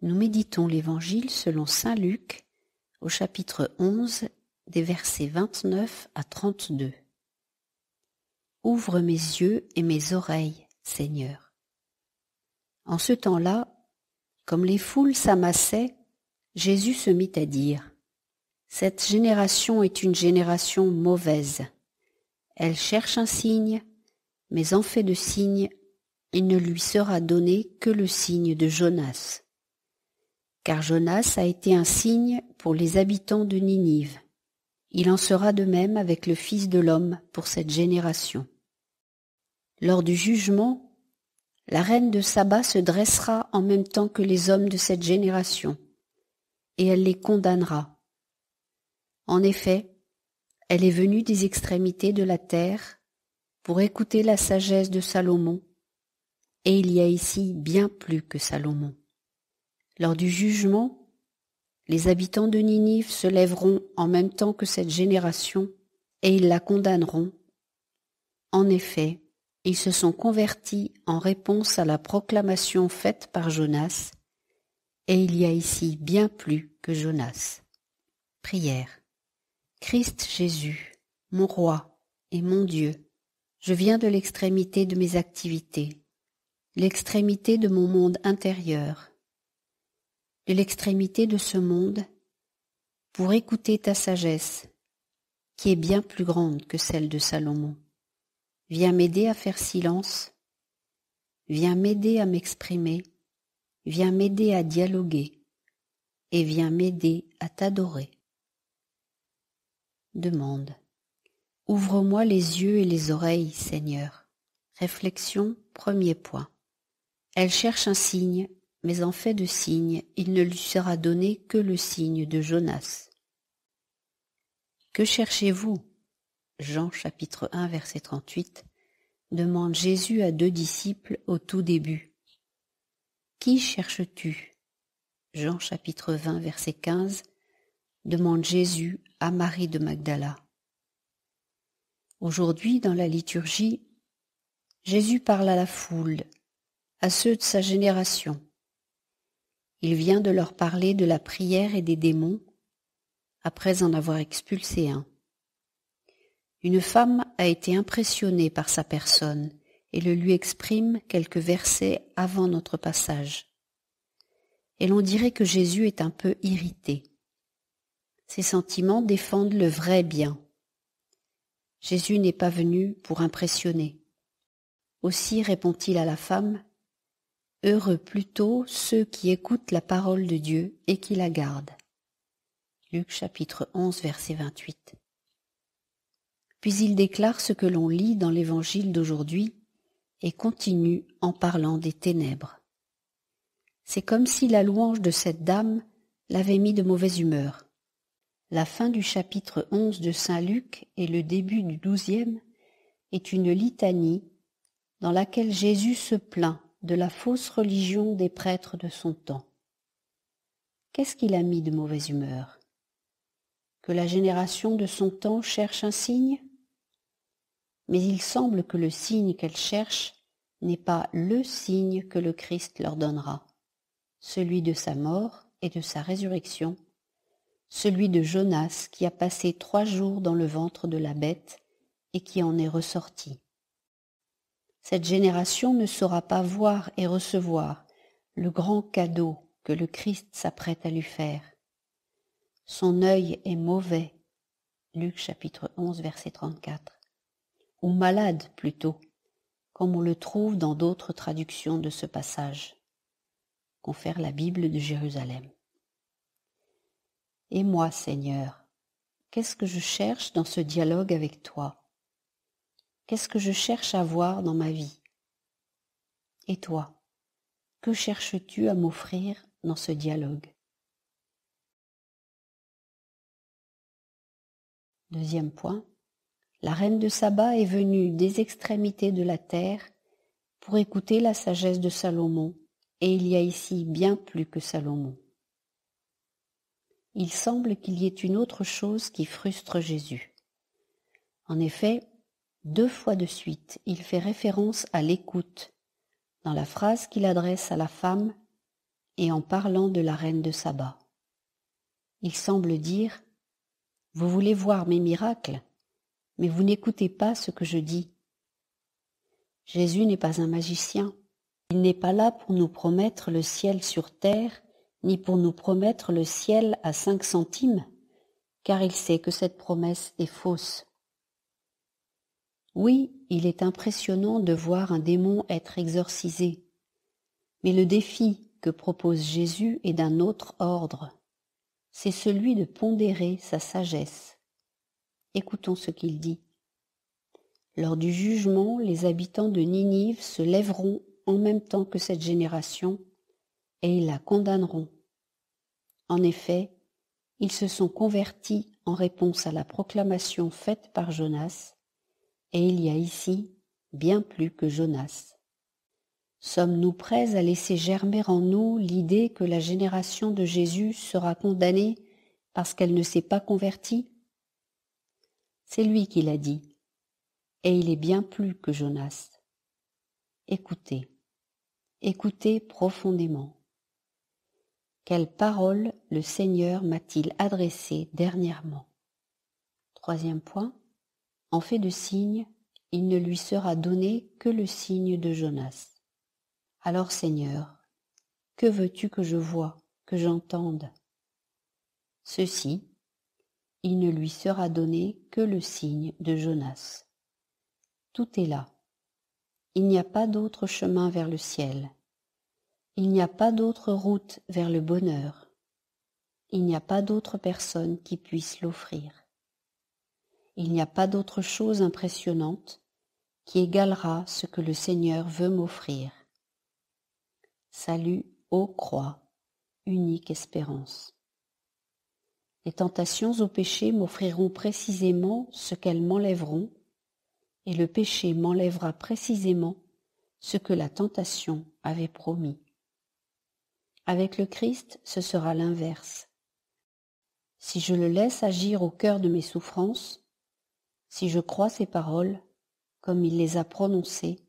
Nous méditons l'Évangile selon Saint Luc au chapitre 11 des versets 29 à 32. Ouvre mes yeux et mes oreilles, Seigneur. En ce temps-là, comme les foules s'amassaient, Jésus se mit à dire, Cette génération est une génération mauvaise. Elle cherche un signe, mais en fait de signe, il ne lui sera donné que le signe de Jonas car Jonas a été un signe pour les habitants de Ninive. Il en sera de même avec le Fils de l'homme pour cette génération. Lors du jugement, la reine de Saba se dressera en même temps que les hommes de cette génération, et elle les condamnera. En effet, elle est venue des extrémités de la terre pour écouter la sagesse de Salomon, et il y a ici bien plus que Salomon. Lors du jugement, les habitants de Ninive se lèveront en même temps que cette génération et ils la condamneront. En effet, ils se sont convertis en réponse à la proclamation faite par Jonas, et il y a ici bien plus que Jonas. Prière. Christ Jésus, mon roi et mon Dieu, je viens de l'extrémité de mes activités, l'extrémité de mon monde intérieur, de l'extrémité de ce monde pour écouter ta sagesse, qui est bien plus grande que celle de Salomon. Viens m'aider à faire silence, viens m'aider à m'exprimer, viens m'aider à dialoguer, et viens m'aider à t'adorer. Demande. Ouvre-moi les yeux et les oreilles, Seigneur. Réflexion, premier point. Elle cherche un signe mais en fait de signe, il ne lui sera donné que le signe de Jonas. Que cherchez-vous Jean chapitre 1 verset 38 demande Jésus à deux disciples au tout début. Qui cherches-tu Jean chapitre 20 verset 15 demande Jésus à Marie de Magdala. Aujourd'hui, dans la liturgie, Jésus parle à la foule, à ceux de sa génération, il vient de leur parler de la prière et des démons, après en avoir expulsé un. Une femme a été impressionnée par sa personne et le lui exprime quelques versets avant notre passage. Et l'on dirait que Jésus est un peu irrité. Ses sentiments défendent le vrai bien. Jésus n'est pas venu pour impressionner. Aussi répond-il à la femme, Heureux plutôt ceux qui écoutent la parole de Dieu et qui la gardent. Luc chapitre 11 verset 28. Puis il déclare ce que l'on lit dans l'évangile d'aujourd'hui et continue en parlant des ténèbres. C'est comme si la louange de cette dame l'avait mis de mauvaise humeur. La fin du chapitre 11 de Saint Luc et le début du douzième est une litanie dans laquelle Jésus se plaint de la fausse religion des prêtres de son temps. Qu'est-ce qu'il a mis de mauvaise humeur Que la génération de son temps cherche un signe Mais il semble que le signe qu'elle cherche n'est pas le signe que le Christ leur donnera, celui de sa mort et de sa résurrection, celui de Jonas qui a passé trois jours dans le ventre de la bête et qui en est ressorti. Cette génération ne saura pas voir et recevoir le grand cadeau que le Christ s'apprête à lui faire. Son œil est mauvais, Luc chapitre 11 verset 34, ou malade plutôt, comme on le trouve dans d'autres traductions de ce passage. Confère la Bible de Jérusalem. Et moi, Seigneur, qu'est-ce que je cherche dans ce dialogue avec toi Qu'est-ce que je cherche à voir dans ma vie Et toi, que cherches-tu à m'offrir dans ce dialogue Deuxième point, la reine de Saba est venue des extrémités de la terre pour écouter la sagesse de Salomon, et il y a ici bien plus que Salomon. Il semble qu'il y ait une autre chose qui frustre Jésus. En effet, deux fois de suite, il fait référence à l'écoute dans la phrase qu'il adresse à la femme et en parlant de la reine de Saba. Il semble dire Vous voulez voir mes miracles, mais vous n'écoutez pas ce que je dis. Jésus n'est pas un magicien. Il n'est pas là pour nous promettre le ciel sur terre, ni pour nous promettre le ciel à cinq centimes, car il sait que cette promesse est fausse. Oui, il est impressionnant de voir un démon être exorcisé, mais le défi que propose Jésus est d'un autre ordre. C'est celui de pondérer sa sagesse. Écoutons ce qu'il dit. Lors du jugement, les habitants de Ninive se lèveront en même temps que cette génération et ils la condamneront. En effet, ils se sont convertis en réponse à la proclamation faite par Jonas, et il y a ici bien plus que Jonas. Sommes-nous prêts à laisser germer en nous l'idée que la génération de Jésus sera condamnée parce qu'elle ne s'est pas convertie C'est lui qui l'a dit, et il est bien plus que Jonas. Écoutez, écoutez profondément. Quelle parole le Seigneur m'a-t-il adressée dernièrement Troisième point, en fait de signe, il ne lui sera donné que le signe de Jonas. Alors Seigneur, que veux-tu que je voie, que j'entende Ceci, il ne lui sera donné que le signe de Jonas. Tout est là. Il n'y a pas d'autre chemin vers le ciel. Il n'y a pas d'autre route vers le bonheur. Il n'y a pas d'autre personne qui puisse l'offrir. Il n'y a pas d'autre chose impressionnante qui égalera ce que le Seigneur veut m'offrir. Salut, ô croix, unique espérance. Les tentations au péché m'offriront précisément ce qu'elles m'enlèveront, et le péché m'enlèvera précisément ce que la tentation avait promis. Avec le Christ, ce sera l'inverse. Si je le laisse agir au cœur de mes souffrances, si je crois ses paroles, comme il les a prononcées,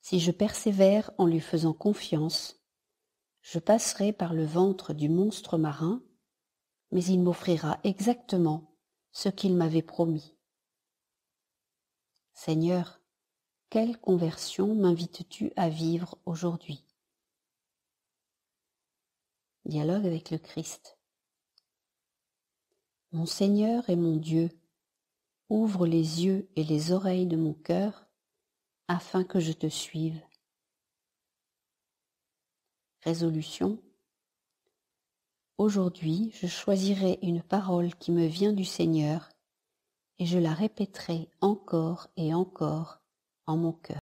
si je persévère en lui faisant confiance, je passerai par le ventre du monstre marin, mais il m'offrira exactement ce qu'il m'avait promis. Seigneur, quelle conversion m'invites-tu à vivre aujourd'hui Dialogue avec le Christ. Mon Seigneur et mon Dieu, Ouvre les yeux et les oreilles de mon cœur, afin que je te suive. Résolution. Aujourd'hui, je choisirai une parole qui me vient du Seigneur et je la répéterai encore et encore en mon cœur.